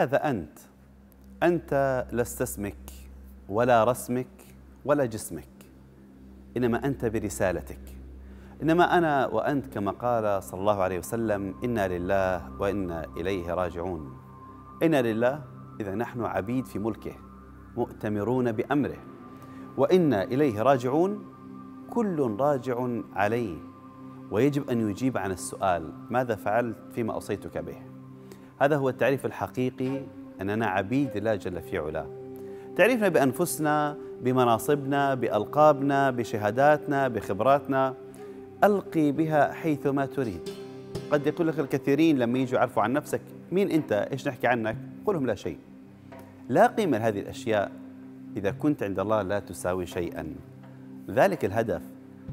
هذا أنت أنت لست اسمك ولا رسمك ولا جسمك إنما أنت برسالتك إنما أنا وأنت كما قال صلى الله عليه وسلم إنا لله وإنا إليه راجعون إنا لله إذا نحن عبيد في ملكه مؤتمرون بأمره وإنا إليه راجعون كل راجع عليه ويجب أن يجيب عن السؤال ماذا فعلت فيما أوصيتك به هذا هو التعريف الحقيقي أننا عبيد الله جل في علاه تعريفنا بأنفسنا بمناصبنا بألقابنا بشهاداتنا بخبراتنا ألقي بها حيثما تريد قد يقول لك الكثيرين لما يجوا يعرفوا عن نفسك مين أنت إيش نحكي عنك قلهم لهم لا شيء لا قيمة لهذه الأشياء إذا كنت عند الله لا تساوي شيئا ذلك الهدف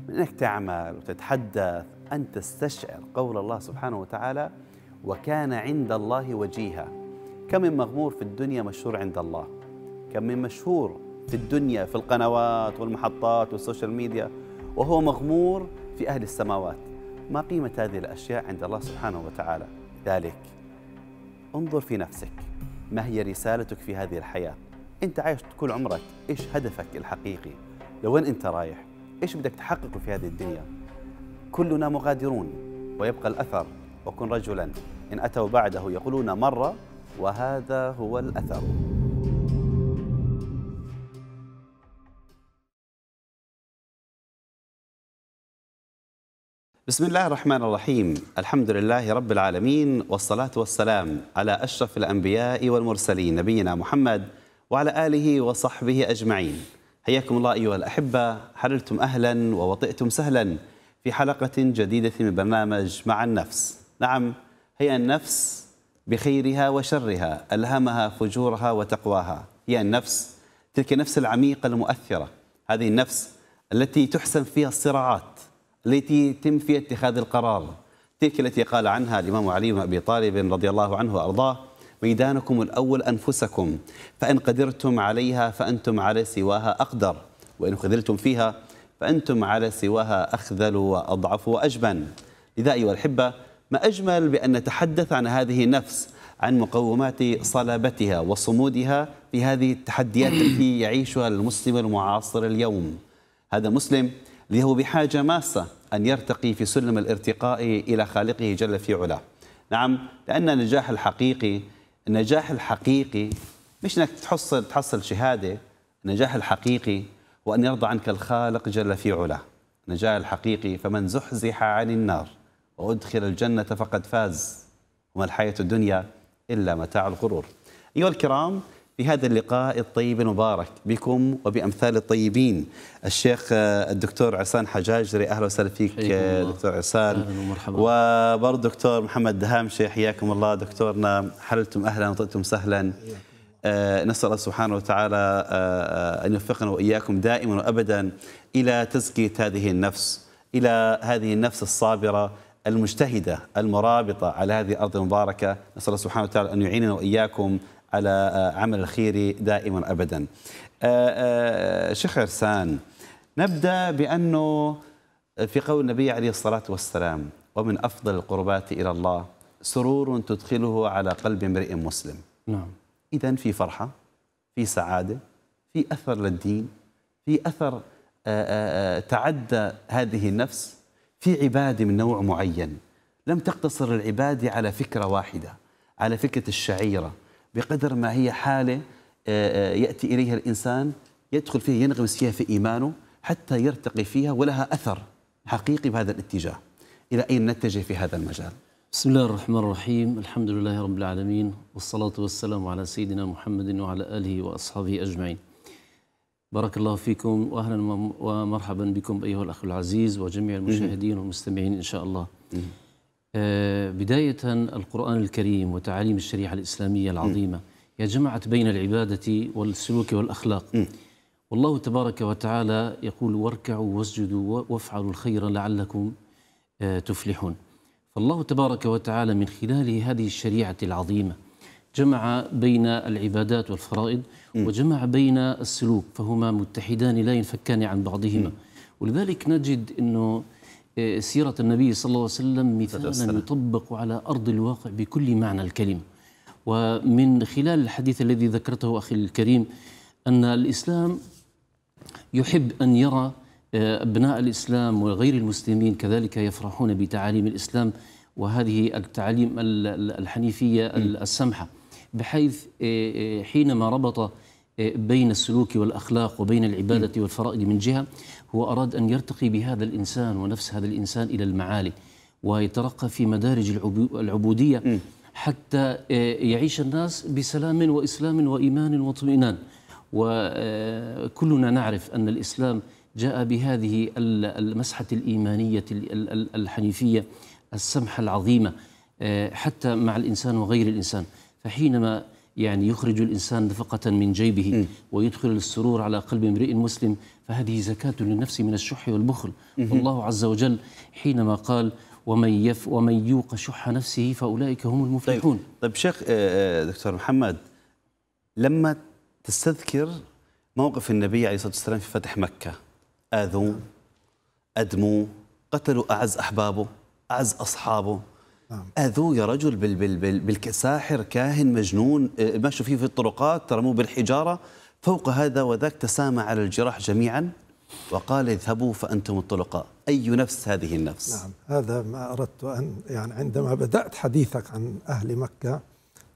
من أنك تعمل وتتحدث أن تستشعر قول الله سبحانه وتعالى وكان عند الله وجيها كم من مغمور في الدنيا مشهور عند الله كم من مشهور في الدنيا في القنوات والمحطات والسوشيال ميديا وهو مغمور في أهل السماوات ما قيمة هذه الأشياء عند الله سبحانه وتعالى ذلك انظر في نفسك ما هي رسالتك في هذه الحياة أنت عايش كل عمرك إيش هدفك الحقيقي لوين أنت رايح إيش بدك تحققه في هذه الدنيا كلنا مغادرون ويبقى الأثر وكن رجلا إن أتوا بعده يقولون مرة وهذا هو الأثر بسم الله الرحمن الرحيم الحمد لله رب العالمين والصلاة والسلام على أشرف الأنبياء والمرسلين نبينا محمد وعلى آله وصحبه أجمعين حياكم الله أيها الأحبة حررتم أهلا ووطئتم سهلا في حلقة جديدة من برنامج مع النفس نعم هي النفس بخيرها وشرها ألهمها فجورها وتقواها هي النفس تلك النفس العميقة المؤثرة هذه النفس التي تحسم فيها الصراعات التي يتم فيها اتخاذ القرار تلك التي قال عنها الإمام علي بن أبي طالب رضي الله عنه وأرضاه ميدانكم الأول أنفسكم فإن قدرتم عليها فأنتم على سواها أقدر وإن خذلتم فيها فأنتم على سواها أخذل وأضعف وأجبن لذا أيها الأحبة ما أجمل بأن نتحدث عن هذه النفس عن مقومات صلابتها وصمودها في هذه التحديات التي يعيشها المسلم المعاصر اليوم هذا مسلم له بحاجة ماسة أن يرتقي في سلم الارتقاء إلى خالقه جل في علاه نعم لأن النجاح الحقيقي النجاح الحقيقي مش أنك تحصل تحصل شهادة النجاح الحقيقي وأن يرضى عنك الخالق جل في علاه النجاح الحقيقي فمن زحزح عن النار وأدخل الجنة فقد فاز وما الحياة الدنيا إلا متاع الغرور أيها الكرام في هذا اللقاء الطيب المبارك بكم وبأمثال الطيبين الشيخ الدكتور عسان حجاجري أهلا وسهلا فيك دكتور عسان وبرضه دكتور محمد دهامشي حياكم الله دكتورنا حللتم أهلا وطئتم سهلا آه، نسأل الله سبحانه وتعالى آه، آه، أن يوفقنا وإياكم دائما وأبدا إلى تزكية هذه النفس إلى هذه النفس الصابرة المجتهدة المرابطة على هذه الأرض المباركة نسأل الله سبحانه وتعالى أن يعيننا وإياكم على آه، عمل الخير دائما أبدا آه، آه، شيخ عرسان نبدأ بأنه في قول النبي عليه الصلاة والسلام ومن أفضل القربات إلى الله سرور تدخله على قلب امرئ مسلم نعم إذا في فرحة في سعادة في أثر للدين في أثر تعدى هذه النفس في عبادة من نوع معين لم تقتصر العبادة على فكرة واحدة على فكرة الشعيرة بقدر ما هي حالة آه، آه، يأتي إليها الإنسان يدخل فيها ينغمس فيها في إيمانه حتى يرتقي فيها ولها أثر حقيقي بهذا الاتجاه إلى أين نتجه في هذا المجال بسم الله الرحمن الرحيم الحمد لله رب العالمين والصلاة والسلام على سيدنا محمد وعلى آله وأصحابه أجمعين بارك الله فيكم واهلا ومرحبا بكم ايها الاخ العزيز وجميع المشاهدين والمستمعين ان شاء الله. آه، بدايه القران الكريم وتعاليم الشريعه الاسلاميه العظيمه هي جمعت بين العباده والسلوك والاخلاق. والله تبارك وتعالى يقول واركعوا واسجدوا وافعلوا الخير لعلكم آه، تفلحون. فالله تبارك وتعالى من خلال هذه الشريعه العظيمه جمع بين العبادات والفرائض وجمع بين السلوك فهما متحدان لا ينفكان عن بعضهما ولذلك نجد أنه آه، سيرة النبي صلى الله عليه وسلم مثالا يطبق على أرض الواقع بكل معنى الكلمة ومن خلال الحديث الذي ذكرته أخي الكريم أن الإسلام يحب أن يرى آه، أبناء الإسلام وغير المسلمين كذلك يفرحون بتعاليم الإسلام وهذه التعاليم الحنيفية السمحة بحيث آه، آه، حينما ربط آه، بين السلوك والأخلاق وبين العبادة والفرائض من جهة هو أراد أن يرتقي بهذا الإنسان ونفس هذا الإنسان إلى المعالي ويترقى في مدارج العبودية حتى يعيش الناس بسلام وإسلام وإيمان واطمئنان وكلنا نعرف أن الإسلام جاء بهذه المسحة الإيمانية الحنيفية السمحة العظيمة حتى مع الإنسان وغير الإنسان فحينما يعني يخرج الإنسان نفقة من جيبه ويدخل السرور على قلب امرئ مسلم فهذه زكاة للنفس من الشح والبخل والله عز وجل حينما قال ومن يف ومن يوق شح نفسه فأولئك هم المفلحون طيب, طيب شيخ آه، آه، دكتور محمد لما تستذكر موقف النبي عليه الصلاة والسلام في فتح مكة آذوا أدموا قتلوا أعز أحبابه أعز أصحابه نعم. اذوه يا رجل بال بال بال بالساحر كاهن مجنون آه، مشوا فيه في الطرقات ترموه بالحجاره فوق هذا وذاك تسامى على الجراح جميعا وقال اذهبوا فانتم الطلقاء اي نفس هذه النفس نعم هذا ما اردت ان يعني عندما بدات حديثك عن اهل مكه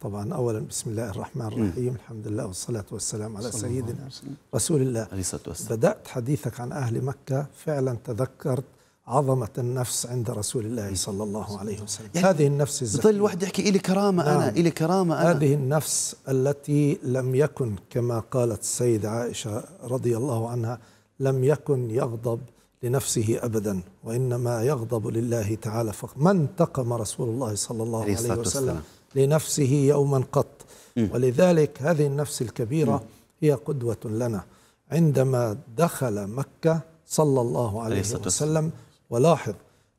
طبعا اولا بسم الله الرحمن الرحيم الحمد لله والصلاه والسلام على سيدنا رسول الله عليه الصلاه والسلام بدات حديثك عن اهل مكه فعلا تذكرت عظمة النفس عند رسول الله صلى الله عليه وسلم يعني هذه النفس الزكية يظل الواحد يحكي إلي كرامة نعم. أنا إلي كرامة أنا هذه النفس التي لم يكن كما قالت السيدة عائشة رضي الله عنها لم يكن يغضب لنفسه أبدا وإنما يغضب لله تعالى فقط ما انتقم رسول الله صلى الله عليه, عليه وسلم لنفسه يوما قط ولذلك هذه النفس الكبيرة هي قدوة لنا عندما دخل مكة صلى الله عليه, عليه وسلم ولاحظ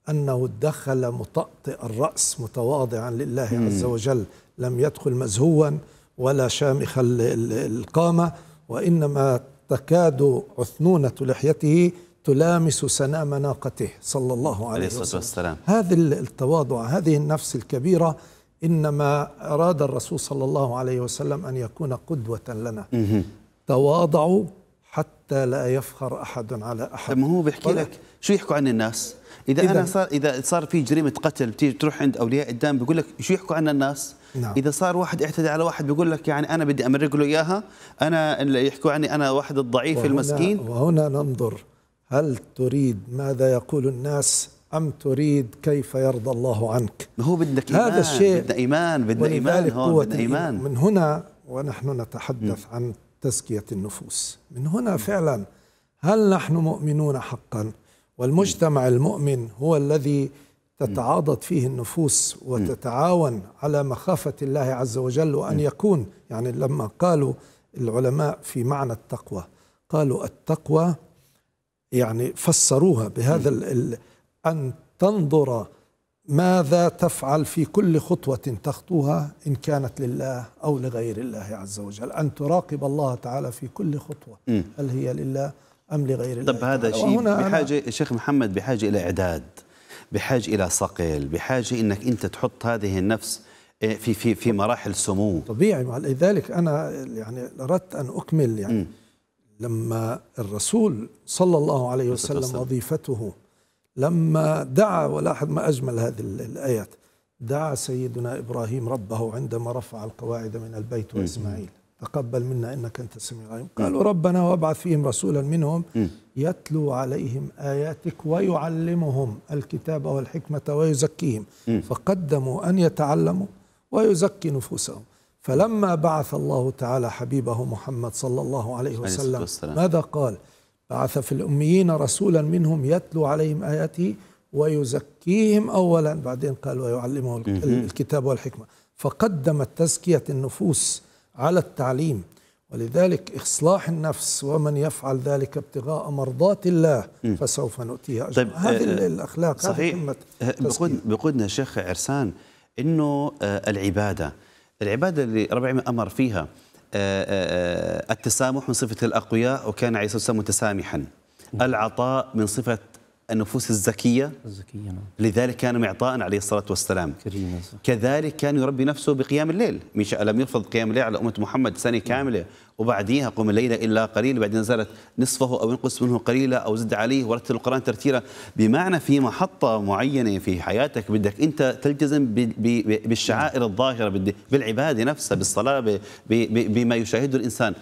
أنه دخل مطأطئ الرأس متواضعا لله مم. عز وجل لم يدخل مزهوا ولا شامخ القامة وإنما تكاد عثنونة لحيته تلامس سنام ناقته صلى الله عليه, عليه وسلم والسلام. هذا التواضع هذه النفس الكبيرة إنما أراد الرسول صلى الله عليه وسلم أن يكون قدوة لنا مم. تواضعوا حتى لا يفخر أحد على أحد طيب، ما هو بيحكي لك شو يحكوا عن الناس إذا, إذا أنا صار إذا صار في جريمة قتل بتيجي تروح عند أولياء الدم بيقول لك شو يحكوا عن الناس؟ نعم. إذا صار واحد اعتدى على واحد بيقول لك يعني أنا بدي أمرق له إياها أنا اللي يحكوا عني أنا واحد الضعيف وهنا المسكين وهنا ننظر هل تريد ماذا يقول الناس أم تريد كيف يرضى الله عنك ما هو بدك إيمان هذا الشيء بدنا إيمان بدنا إيمان هون بدنا إيمان من هنا ونحن نتحدث م. عن تزكية النفوس من هنا فعلا هل نحن مؤمنون حقا والمجتمع المؤمن هو الذي تتعاضد فيه النفوس وتتعاون على مخافة الله عز وجل وأن يكون يعني لما قالوا العلماء في معنى التقوى قالوا التقوى يعني فسروها بهذا أن تنظر ماذا تفعل في كل خطوة تخطوها إن كانت لله أو لغير الله عز وجل أن تراقب الله تعالى في كل خطوة هل هي لله أم لغير طب هذا شيء بحاجة شيخ محمد بحاجة إلى إعداد بحاجة إلى صقل بحاجة إنك أنت تحط هذه النفس آه، في في في مراحل سمو طبيعي لذلك أنا يعني أردت أن أكمل يعني م. لما الرسول صلى الله عليه وسلم وظيفته لما دعا ولاحظ ما أجمل هذه الآيات دعا سيدنا إبراهيم ربه عندما رفع القواعد من البيت وإسماعيل تقبل منا انك انت السميع العليم قالوا ربنا وابعث فيهم رسولا منهم يتلو عليهم اياتك ويعلمهم الكتاب والحكمه ويزكيهم فقدموا ان يتعلموا ويزكي نفوسهم فلما بعث الله تعالى حبيبه محمد صلى الله عليه وسلم ماذا قال بعث في الاميين رسولا منهم يتلو عليهم اياته ويزكيهم اولا بعدين قال ويعلمهم الكتاب والحكمه فقدم تزكيه النفوس على التعليم ولذلك إصلاح النفس ومن يفعل ذلك ابتغاء مرضات الله فسوف نؤتيها طيب هذه آه الأخلاق صحيح هذه آه، بقود بقودنا شيخ عرسان أنه آه العبادة العبادة اللي ربما أمر فيها آه،, آه،, آه التسامح من صفة الأقوياء وكان عليه الصلاة والسلام متسامحا العطاء من صفة النفوس الزكية الزكية نعم. لذلك كان معطاء عليه الصلاة والسلام كريم كذلك كان يربي نفسه بقيام الليل لم يرفض قيام الليل على أمة محمد سنة نعم. كاملة وبعديها قم الليل إلا قليل بعدين نزلت نصفه أو انقص منه قليلا أو زد عليه ورتل القرآن ترتيلا بمعنى في محطة معينة في حياتك بدك أنت تلتزم بالشعائر الظاهرة بالعبادة نفسها بالصلاة بما يشاهده الإنسان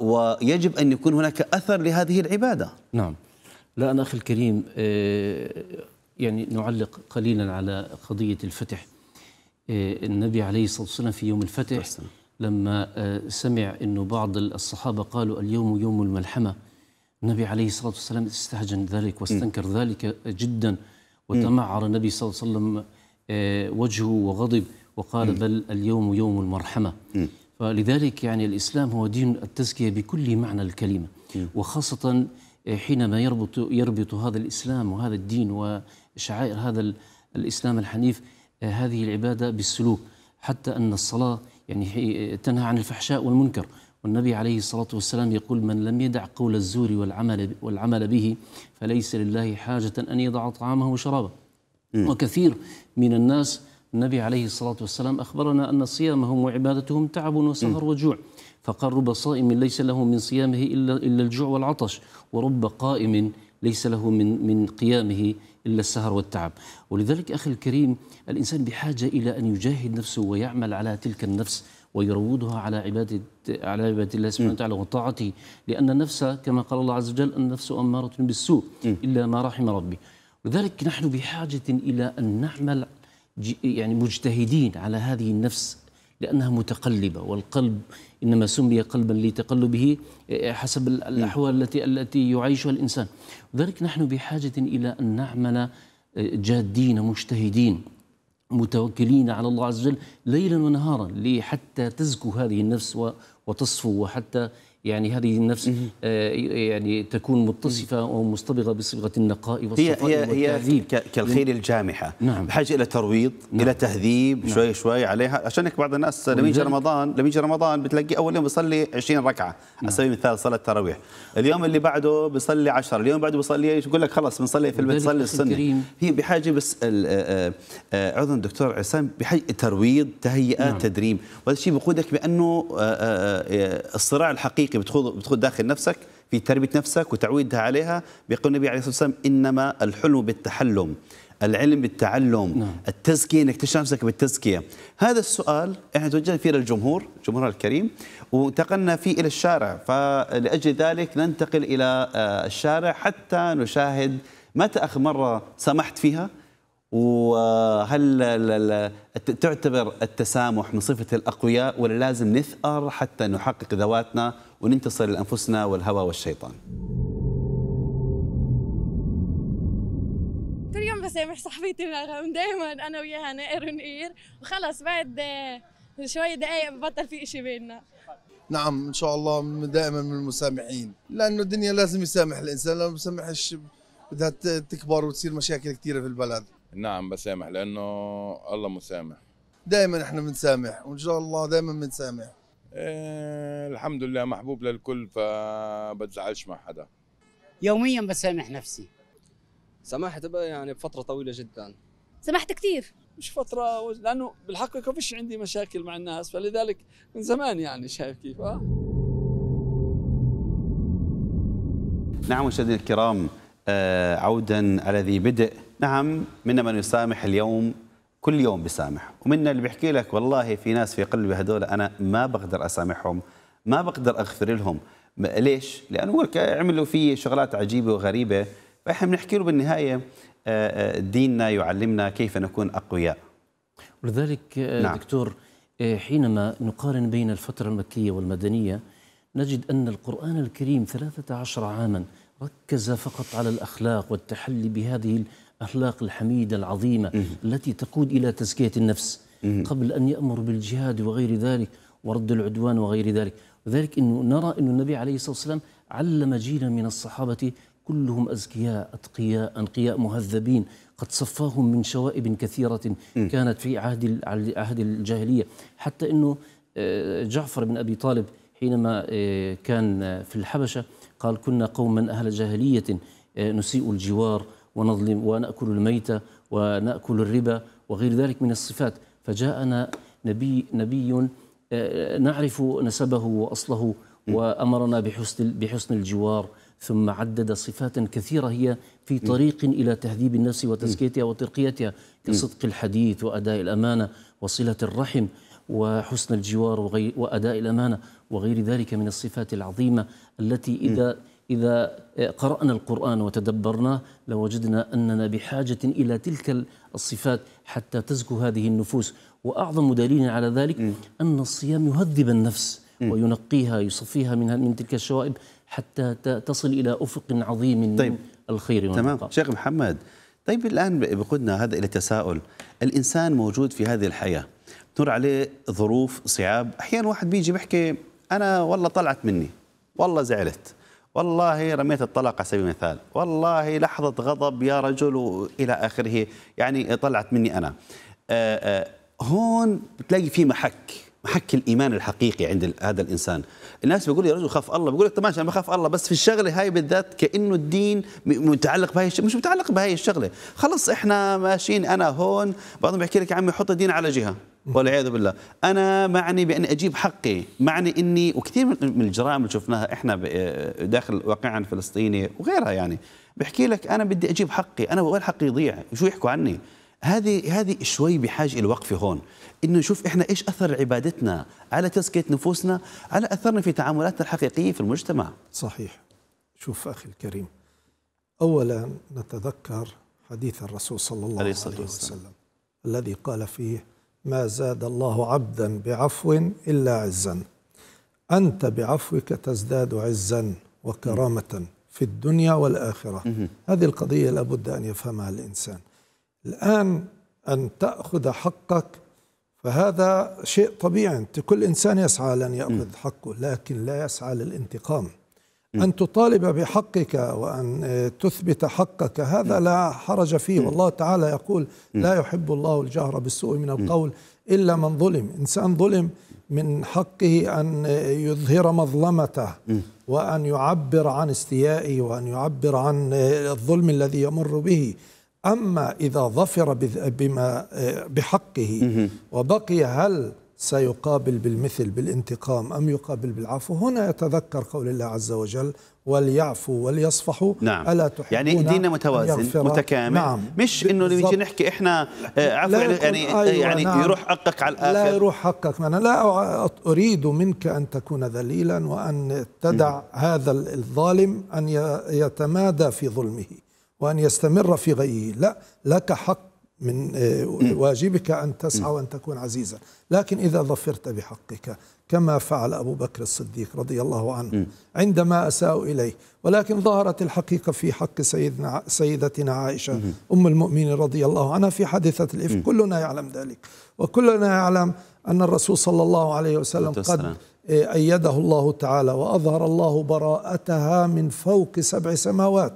ويجب أن يكون هناك أثر لهذه العبادة نعم لا أنا أخي الكريم آه، يعني نعلق قليلا على قضية الفتح آه، النبي عليه الصلاة والسلام في يوم الفتح لما آه، سمع أنه بعض الصحابة قالوا اليوم يوم الملحمة النبي عليه الصلاة والسلام استهجن ذلك واستنكر ذلك جدا وتمعر النبي صلى الله عليه وسلم وجهه وغضب وقال بل اليوم يوم المرحمة فلذلك يعني الإسلام هو دين التزكية بكل معنى الكلمة وخاصة حينما يربط يربط هذا الاسلام وهذا الدين وشعائر هذا الاسلام الحنيف آه، هذه العباده بالسلوك حتى ان الصلاه يعني تنهى عن الفحشاء والمنكر والنبي عليه الصلاه والسلام يقول من لم يدع قول الزور والعمل والعمل به فليس لله حاجه ان يضع طعامه وشرابه وكثير من الناس النبي عليه الصلاه والسلام اخبرنا ان صيامهم وعبادتهم تعب وسهر وجوع فقال رب صائم ليس له من صيامه إلا, إلا الجوع والعطش ورب قائم ليس له من, من قيامه إلا السهر والتعب ولذلك أخي الكريم الإنسان بحاجة إلى أن يجاهد نفسه ويعمل على تلك النفس ويروضها على عبادة على عبادة الله سبحانه وتعالى وطاعته لأن النفس كما قال الله عز وجل النفس أمارة بالسوء إلا ما رحم ربي لذلك نحن بحاجة إلى أن نعمل يعني مجتهدين على هذه النفس لأنها متقلبة والقلب إنما سمي قلبا لتقلبه إيه، إيه، حسب الأحوال التي التي يعيشها الإنسان لذلك نحن بحاجة إلى أن نعمل إيه، جادين مجتهدين متوكلين على الله عز وجل ليلا ونهارا لحتى تزكو هذه النفس وتصفو وحتى يعني هذه النفس آه، يعني تكون متصفه ومصطبغه بصبغه النقاء والصفاء هي هي, هي كالخيل نعم. الجامحه نعم بحاجه الى ترويض نعم الى تهذيب نعم شوي شوي عليها عشان هيك بعض الناس لما يجي رمضان لما يجي رمضان بتلاقيه اول يوم بيصلي 20 ركعه نعم على سبيل المثال صلاه التراويح اليوم اللي بعده بيصلي 10 اليوم بعده بيصلي ايش بقول لك خلص بنصلي في البيت صلي السنه هي بحاجه بس آه، آه، عذر دكتور عصام بحاجه ترويض تهيئه نعم تدريب وهذا الشيء بقودك بانه الصراع الحقيقي حقيقي بتخوض بتخوض داخل نفسك في تربيه نفسك وتعويدها عليها بيقول النبي عليه الصلاه والسلام انما الحلم بالتحلم العلم بالتعلم نعم. التزكيه انك تشرح نفسك بالتزكيه هذا السؤال احنا توجهنا فيه للجمهور جمهورنا الكريم وانتقلنا فيه الى الشارع فلاجل ذلك ننتقل الى آه، الشارع حتى نشاهد متى اخر مره سمحت فيها وهل تعتبر التسامح من صفة الأقوياء ولا لازم نثأر حتى نحقق ذواتنا وننتصر لأنفسنا والهوى والشيطان كل يوم بسامح صاحبتي الغرام دايما أنا وياها نائر ونقير وخلص بعد شوية دقايق ببطل في إشي بيننا نعم إن شاء الله دائما من المسامحين لأنه الدنيا لازم يسامح الإنسان لو ما بسامحش بدها تكبر وتصير مشاكل كثيرة في البلد نعم بسامح لانه الله مسامح دائما احنا بنسامح وان شاء الله دائما بنسامح إيه الحمد لله محبوب للكل فبتزعلش مع حدا يوميا بسامح نفسي سامحت بقى يعني بفترة طويلة جدا سامحت كثير مش فترة لأنه بالحقيقة فيش عندي مشاكل مع الناس فلذلك من زمان يعني شايف كيف أه؟ نعم مشاهدينا الكرام آه، عودا على ذي بدء نعم منا من يسامح اليوم كل يوم بسامح ومنا اللي بيحكي لك والله في ناس في قلبي هذول أنا ما بقدر أسامحهم ما بقدر أغفر لهم ليش؟ لأنه عملوا في شغلات عجيبة وغريبة فإحنا بنحكي له بالنهاية آه، آه، ديننا يعلمنا كيف نكون أقوياء ولذلك نعم. دكتور حينما نقارن بين الفترة المكية والمدنية نجد أن القرآن الكريم 13 عاما ركز فقط على الأخلاق والتحلي بهذه الأخلاق الحميدة العظيمة التي تقود إلى تزكية النفس قبل أن يأمر بالجهاد وغير ذلك ورد العدوان وغير ذلك وذلك أنه نرى أن النبي عليه الصلاة والسلام علم جيلا من الصحابة كلهم أزكياء أتقياء أنقياء مهذبين قد صفاهم من شوائب كثيرة كانت في عهد عهد الجاهلية حتى أنه آه، جعفر بن أبي طالب حينما آه، كان آه، في الحبشة قال كنا قوما أهل جاهلية آه، نسيء الجوار ونظلم ونأكل الميتة ونأكل الربا وغير ذلك من الصفات فجاءنا نبي نبي آه، نعرف نسبه وأصله وأمرنا بحسن بحسن الجوار ثم عدد صفات كثيرة هي في طريق إلى تهذيب النفس وتزكيتها وترقيتها كصدق الحديث وأداء الأمانة وصلة الرحم وحسن الجوار وأداء الأمانة وغير ذلك من الصفات العظيمة التي إذا إذا قرأنا القرآن وتدبرناه لوجدنا أننا بحاجة إلى تلك الصفات حتى تزكو هذه النفوس وأعظم دليل على ذلك م. أن الصيام يهذب النفس م. وينقيها يصفيها من من تلك الشوائب حتى تصل إلى أفق عظيم من طيب. الخير والنقاء تمام شيخ محمد طيب الآن بقودنا هذا إلى تساؤل الإنسان موجود في هذه الحياة تمر عليه ظروف صعاب أحيانا واحد بيجي بيحكي انا والله طلعت مني والله زعلت والله رميت الطلاق على سبيل المثال والله لحظة غضب يا رجل إلى آخره يعني طلعت مني أنا آآ آه، آآ آه، هون بتلاقي في محك محك الإيمان الحقيقي عند هذا الإنسان الناس بيقول يا رجل خاف الله بيقول لك طب ماشي أنا بخاف الله بس في الشغلة هاي بالذات كأنه الدين متعلق بهاي الشغلة مش متعلق بهاي الشغلة خلص إحنا ماشيين أنا هون بعضهم بيحكي لك يا عمي حط الدين على جهة والعياذ بالله أنا معني بأن أجيب حقي معني أني وكثير من الجرائم اللي شفناها إحنا داخل واقعا الفلسطيني وغيرها يعني بحكي لك أنا بدي أجيب حقي أنا وين حقي يضيع شو يحكوا عني هذه هذه شوي بحاجه الى وقفه هون انه نشوف احنا ايش اثر عبادتنا على تزكيه نفوسنا على اثرنا في تعاملاتنا الحقيقيه في المجتمع صحيح شوف اخي الكريم اولا نتذكر حديث الرسول صلى الله عليه, عليه وسلم الذي قال فيه ما زاد الله عبدا بعفو إلا عزا أنت بعفوك تزداد عزا وكرامة في الدنيا والآخرة هذه القضية لابد أن يفهمها الإنسان الآن أن تأخذ حقك فهذا شيء طبيعي كل إنسان يسعى لأن يأخذ حقه لكن لا يسعى للانتقام أن تطالب بحقك وأن تثبت حقك هذا لا حرج فيه والله تعالى يقول لا يحب الله الجهر بالسوء من القول إلا من ظلم إنسان ظلم من حقه أن يظهر مظلمته وأن يعبر عن استيائه وأن يعبر عن الظلم الذي يمر به أما إذا ظفر بما بحقه وبقي هل سيقابل بالمثل بالانتقام أم يقابل بالعفو هنا يتذكر قول الله عز وجل وليعفوا وليصفحوا نعم. ألا يعني تحبون يعني ديننا متوازن نعم. متكامل نعم. مش انه نيجي نحكي احنا آه، عفوا يعني-, يعني أيوة يعني نعم. يروح حقك على الاخر لا يروح حقك انا لا اريد منك ان تكون ذليلا وان تدع م. هذا الظالم ان يتمادى في ظلمه وان يستمر في غيه لا لك حق من آه، واجبك أن تسعى وأن تكون عزيزا لكن إذا ظفرت بحقك كما فعل أبو بكر الصديق رضي الله عنه عندما أساء إليه ولكن ظهرت الحقيقة في حق سيدنا سيدتنا عائشة أم المؤمنين رضي الله عنها في حادثة الإفك كلنا يعلم ذلك وكلنا يعلم أن الرسول صلى الله عليه وسلم قد آه، أيده الله تعالى وأظهر الله براءتها من فوق سبع سماوات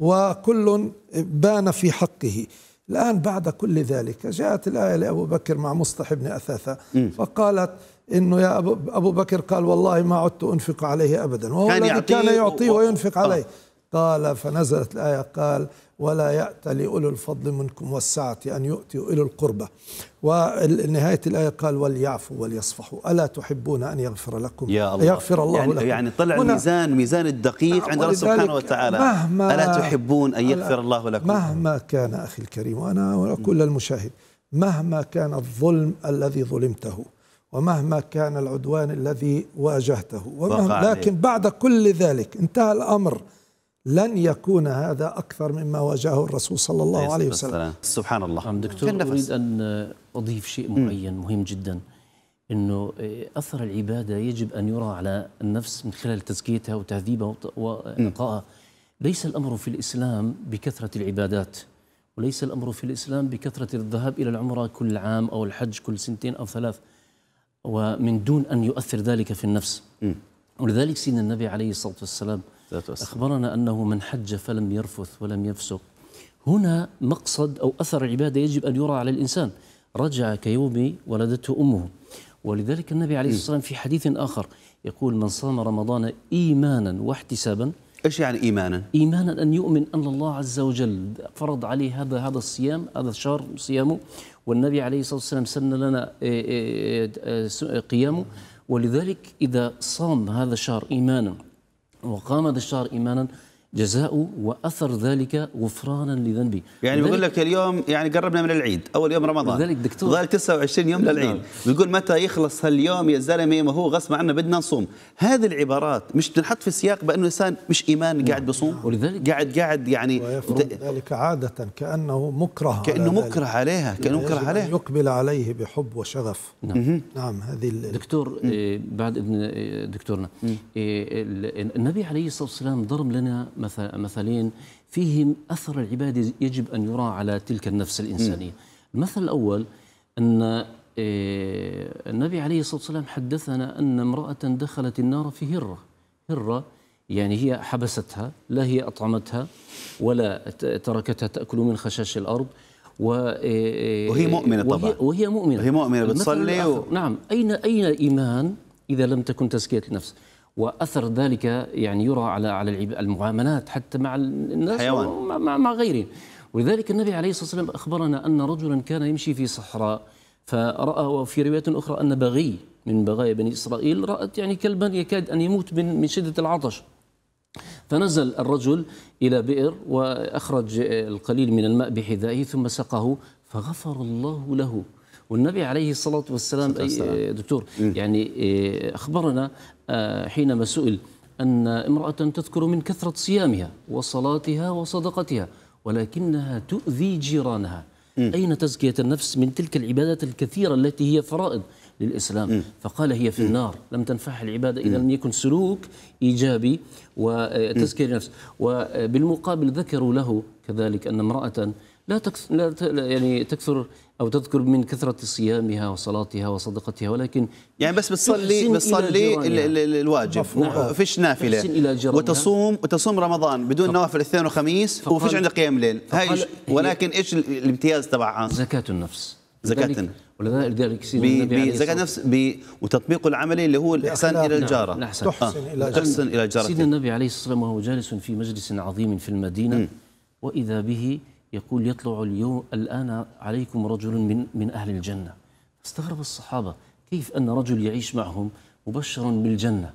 وكل بان في حقه الآن بعد كل ذلك جاءت الآية لأبو بكر مع مصطح بن أثاثة فقالت انه يا ابو بكر قال والله ما عدت انفق عليه ابدا وهو كان الذي كان يعطيه وينفق آه. عليه قال فنزلت الآية قال ولا يأت لأولو الفضل منكم والسعة أن يؤتوا أولو القربى ونهاية الآية قال وليعفوا وليصفحوا ألا تحبون أن يغفر لكم يا الله يغفر الله يعني لكم يعني طلع الميزان ميزان الدقيق نعم، عند الله سبحانه وتعالى مهما ألا تحبون أن يغفر الله لكم مهما كان أخي الكريم وأنا وكل المشاهد مهما كان الظلم الذي ظلمته ومهما كان العدوان الذي واجهته ومهما لكن بعد كل ذلك انتهى الأمر لن يكون هذا أكثر مما واجهه الرسول صلى الله عليه وسلم سبحان الله نعم، دكتور أريد أن أضيف شيء معين مهم جدا أنه إيه، أثر العبادة يجب أن يرى على النفس من خلال تزكيتها وتهذيبها وإنقائها ليس الأمر في الإسلام بكثرة العبادات وليس الأمر في الإسلام بكثرة الذهاب إلى العمرة كل عام أو الحج كل سنتين أو ثلاث ومن دون أن يؤثر ذلك في النفس ولذلك سيدنا النبي عليه الصلاة والسلام الصلاة والسلام أخبرنا أنه من حج فلم يرفث ولم يفسق هنا مقصد أو أثر عبادة يجب أن يرى على الإنسان رجع كيوم ولدته أمه ولذلك النبي عليه الصلاة والسلام في حديث آخر يقول من صام رمضان إيمانا واحتسابا ايش يعني ايمانا؟ ايمانا ان يؤمن ان الله عز وجل فرض عليه هذا هذا الصيام هذا الشهر صيامه والنبي عليه الصلاه والسلام سن لنا آه، آه، آه، قيامه ولذلك اذا صام هذا الشهر ايمانا وقام ذا الشهر إيمانا جزاؤه واثر ذلك غفرانا لذنبي يعني بقول لك اليوم يعني قربنا من العيد اول يوم رمضان لذلك دكتور ظل 29 يوم للعيد بيقول متى يخلص هاليوم يا زلمه ما هو غصب عنا بدنا نصوم هذه العبارات مش تنحط في سياق بانه الانسان مش ايمان نعم. قاعد بصوم ولذلك قاعد قاعد يعني ويفرض ذلك عاده كانه مكره كانه على مكره عليها كانه مكره عليها يقبل عليه بحب وشغف نعم, نعم هذه دكتور إيه، بعد اذن إيه، دكتورنا إيه، النبي عليه الصلاه والسلام ضرب لنا مثلين فيهم أثر العبادة يجب أن يرى على تلك النفس الإنسانية المثل الأول أن آه، النبي عليه الصلاة والسلام حدثنا أن امرأة دخلت النار في هرة هرة يعني هي حبستها لا هي أطعمتها ولا تركتها تأكل من خشاش الأرض و آه، آه، وهي مؤمنة طبعا وهي, وهي مؤمنة وهي مؤمنة بتصلي و... نعم أين أين الإيمان إذا لم تكن تزكية النفس واثر ذلك يعني يرى على على المعاملات حتى مع الناس حيوان. مع, مع غيرهم ولذلك النبي عليه الصلاه والسلام اخبرنا ان رجلا كان يمشي في صحراء فراى وفي روايه اخرى ان بغي من بغايا بني اسرائيل رات يعني كلبا يكاد ان يموت من من شده العطش فنزل الرجل الى بئر واخرج القليل من الماء بحذائه ثم سقه فغفر الله له والنبي عليه الصلاة والسلام أي دكتور يعني آه، أخبرنا آه، حينما سئل أن امرأة تذكر من كثرة صيامها وصلاتها وصدقتها ولكنها تؤذي جيرانها أين تزكية النفس من تلك العبادات الكثيرة التي هي فرائض للإسلام م. فقال هي في م. النار لم تنفعها العبادة إذا لم يكن سلوك إيجابي وتزكية آه، النفس وبالمقابل ذكروا له كذلك أن امرأة لا, تكثر لا يعني تكثر او تذكر من كثره صيامها وصلاتها وصدقتها ولكن يعني بس بتصلي بتصلي الواجب نعم. فيش نافله وتصوم وتصوم رمضان بدون نوافل الاثنين وخميس وفيش عندها قيام ليل هاي ولكن ايش الامتياز تبعها زكاه النفس زكاه ولذلك زكاة النفس بزكاة نفس وتطبيق العملي اللي هو الإحسان إلى نعم. الجارة نعم. تحسن, آه. إلى تحسن إلى الجارة سيدنا النبي عليه الصلاة والسلام وهو جالس في مجلس عظيم في المدينة م. وإذا به يقول يطلع اليوم الآن عليكم رجل من, من أهل الجنة استغرب الصحابة كيف أن رجل يعيش معهم مبشر بالجنة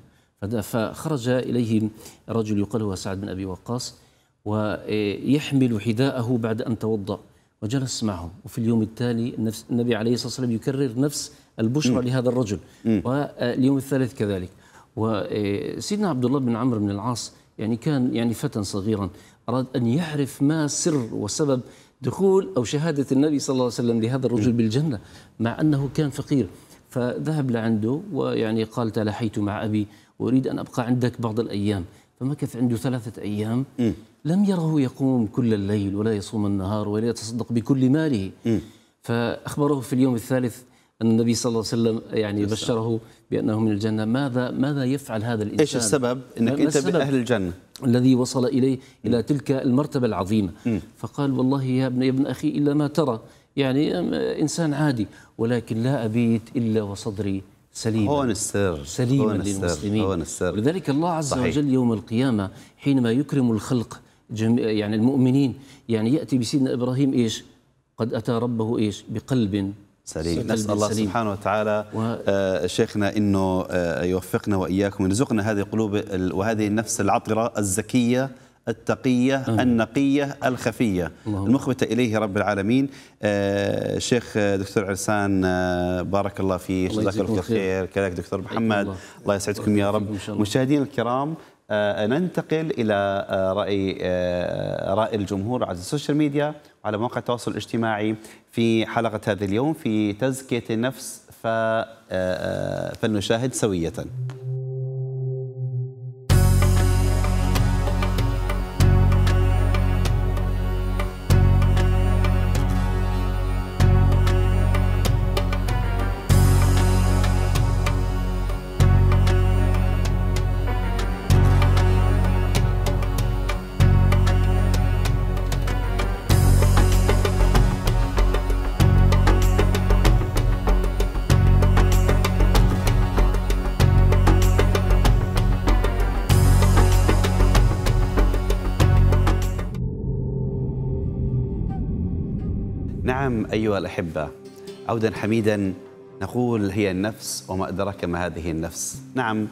فخرج إليه رجل يقال هو سعد بن أبي وقاص ويحمل حذاءه بعد أن توضأ وجلس معهم وفي اليوم التالي النبي عليه الصلاة والسلام يكرر نفس البشرى لهذا الرجل م. واليوم الثالث كذلك وسيدنا عبد الله بن عمرو بن العاص يعني كان يعني فتى صغيرا أراد أن يعرف ما سر وسبب دخول أو شهادة النبي صلى الله عليه وسلم لهذا الرجل بالجنة مع أنه كان فقير فذهب لعنده ويعني قال تلاحيت مع أبي وأريد أن أبقى عندك بعض الأيام فمكث عنده ثلاثة أيام لم يره يقوم كل الليل ولا يصوم النهار ولا يتصدق بكل ماله فأخبره في اليوم الثالث أن النبي صلى الله عليه وسلم يعني بشره بأنه من الجنة ماذا ماذا يفعل هذا الإنسان إيش السبب أنك أنت من أهل الجنة الذي وصل إليه إلى تلك المرتبة العظيمة م. فقال والله يا ابن, يا ابن أخي إلا ما ترى يعني إنسان عادي ولكن لا أبيت إلا وصدري سليما هون السر سليما هون السر للمسلمين هون السر لذلك الله عز صحيح. وجل يوم القيامة حينما يكرم الخلق يعني المؤمنين يعني يأتي بسيدنا إبراهيم إيش قد أتى ربه إيش بقلب سليم نسال الله سليم. سبحانه وتعالى و... آه شيخنا انه آه يوفقنا واياكم ويرزقنا هذه القلوب وهذه النفس العطره الزكيه التقية آمين. النقية الخفية المخبتة إليه رب العالمين آه شيخ آه، دكتور عرسان آه بارك الله فيك الله الله خير كذلك دكتور محمد الله, الله يسعدكم يا رب مشاهدينا الكرام آه، ننتقل الى آه، راي آه، راي الجمهور على السوشيال ميديا وعلى مواقع التواصل الاجتماعي في حلقه هذا اليوم في تزكيه النفس فلنشاهد سويه. أيها الأحبة عودا حميدا نقول هي النفس وما أدراك ما هذه النفس نعم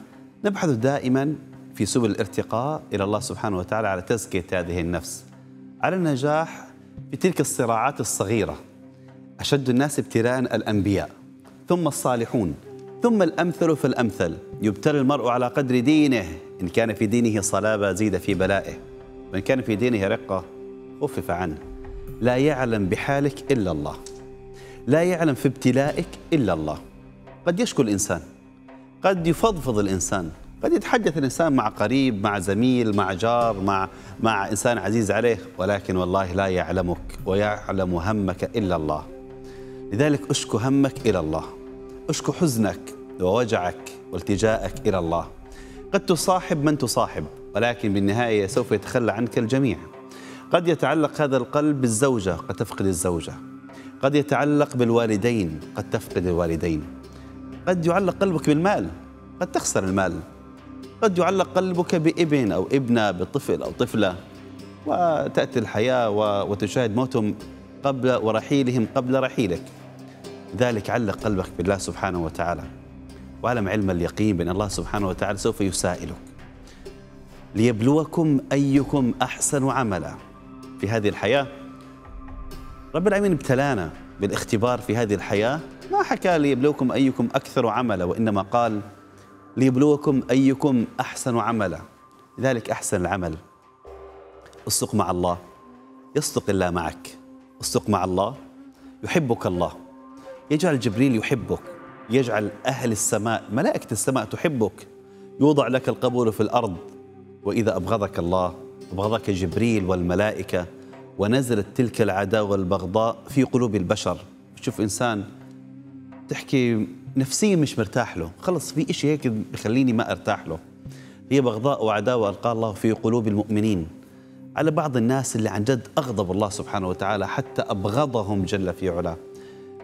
نبحث دائما في سبل الارتقاء إلى الله سبحانه وتعالى على تزكية هذه النفس على النجاح في تلك الصراعات الصغيرة أشد الناس ابتلاء الأنبياء ثم الصالحون ثم الأمثل فالأمثل يبتلى المرء على قدر دينه إن كان في دينه صلابة زيد في بلائه وإن كان في دينه رقة خفف عنه لا يعلم بحالك إلا الله لا يعلم في ابتلائك إلا الله قد يشكو الإنسان قد يفضفض الإنسان قد يتحدث الإنسان مع قريب مع زميل مع جار مع, مع إنسان عزيز عليه ولكن والله لا يعلمك ويعلم همك إلا الله لذلك أشكو همك إلى الله أشكو حزنك ووجعك والتجاءك إلى الله قد تصاحب من تصاحب ولكن بالنهاية سوف يتخلى عنك الجميع قد يتعلق هذا القلب بالزوجة قد تفقد الزوجة قد يتعلق بالوالدين قد تفقد الوالدين قد يعلق قلبك بالمال قد تخسر المال قد يعلق قلبك بابن أو ابنة بطفل أو طفلة وتأتي الحياة وتشاهد موتهم قبل ورحيلهم قبل رحيلك ذلك علق قلبك بالله سبحانه وتعالى واعلم علم اليقين بأن الله سبحانه وتعالى سوف يسائلك ليبلوكم أيكم أحسن عملاً في هذه الحياة رب العالمين ابتلانا بالاختبار في هذه الحياة ما حكى ليبلوكم أيكم أكثر عملا وإنما قال ليبلوكم أيكم أحسن عملا لذلك أحسن العمل اصدق مع الله يصدق الله معك اصدق مع الله يحبك الله يجعل جبريل يحبك يجعل أهل السماء ملائكة السماء تحبك يوضع لك القبول في الأرض وإذا أبغضك الله بغضك جبريل والملائكة ونزلت تلك العداوة والبغضاء في قلوب البشر شوف إنسان تحكي نفسيا مش مرتاح له خلص في إشي هيك بخليني ما أرتاح له هي بغضاء وعداوة ألقى الله في قلوب المؤمنين على بعض الناس اللي عن جد أغضب الله سبحانه وتعالى حتى أبغضهم جل في علا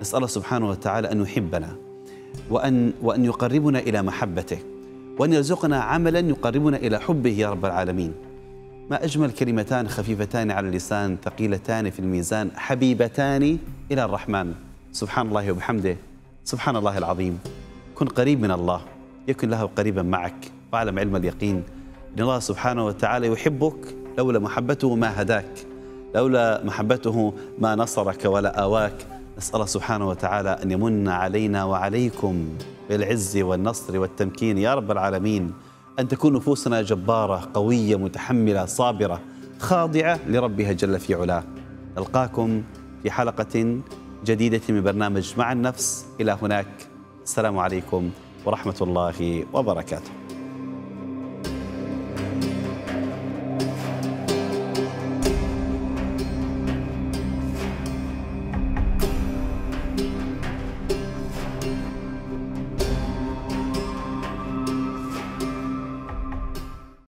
نسأل الله سبحانه وتعالى أن يحبنا وأن, وأن يقربنا إلى محبته وأن يرزقنا عملا يقربنا إلى حبه يا رب العالمين ما أجمل كلمتان خفيفتان على اللسان ثقيلتان في الميزان حبيبتان إلى الرحمن سبحان الله وبحمده سبحان الله العظيم كن قريب من الله يكن له قريبا معك واعلم علم اليقين ان الله سبحانه وتعالى يحبك لولا محبته ما هداك لولا محبته ما نصرك ولا اواك نسال الله سبحانه وتعالى ان يمن علينا وعليكم بالعز والنصر والتمكين يا رب العالمين أن تكون نفوسنا جبارة قوية متحملة صابرة خاضعة لربها جل في علاه نلقاكم في حلقة جديدة من برنامج مع النفس إلى هناك السلام عليكم ورحمة الله وبركاته